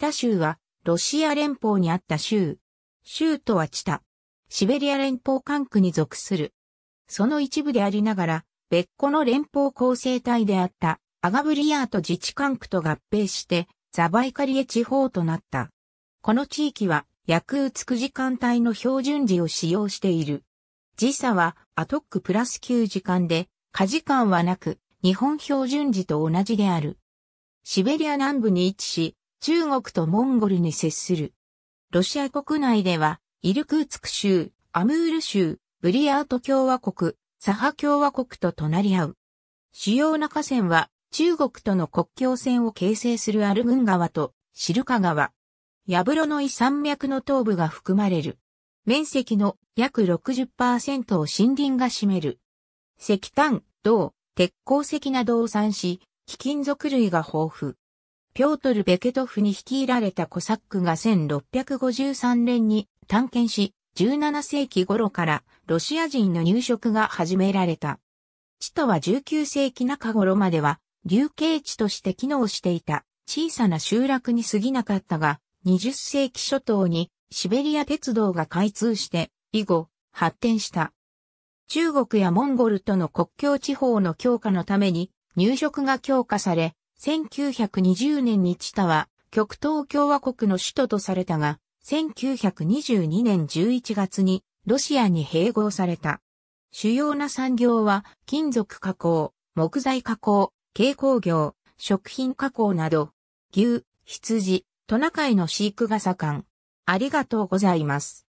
北州は、ロシア連邦にあった州。州とは北。シベリア連邦管区に属する。その一部でありながら、別個の連邦構成体であったアガブリアート自治管区と合併して、ザバイカリエ地方となった。この地域は、ヤクーツク時間帯の標準時を使用している。時差はアトックプラス9時間で、過時間はなく、日本標準時と同じである。シベリア南部に位置し、中国とモンゴルに接する。ロシア国内では、イルクーツク州、アムール州、ブリアート共和国、サハ共和国と隣り合う。主要な河川は、中国との国境線を形成するアルグン川とシルカ川。ヤブロノイ山脈の東部が含まれる。面積の約60%を森林が占める。石炭、銅、鉄鉱石などを産し、貴金属類が豊富。ピョートル・ベケトフに率いられたコサックが1653年に探検し、17世紀頃からロシア人の入植が始められた。地とは19世紀中頃までは、流刑地として機能していた小さな集落に過ぎなかったが、20世紀初頭にシベリア鉄道が開通して、以後、発展した。中国やモンゴルとの国境地方の強化のために入植が強化され、1920年にチタは極東共和国の首都とされたが、1922年11月にロシアに併合された。主要な産業は金属加工、木材加工、軽工業、食品加工など、牛、羊、トナカイの飼育が盛ん。ありがとうございます。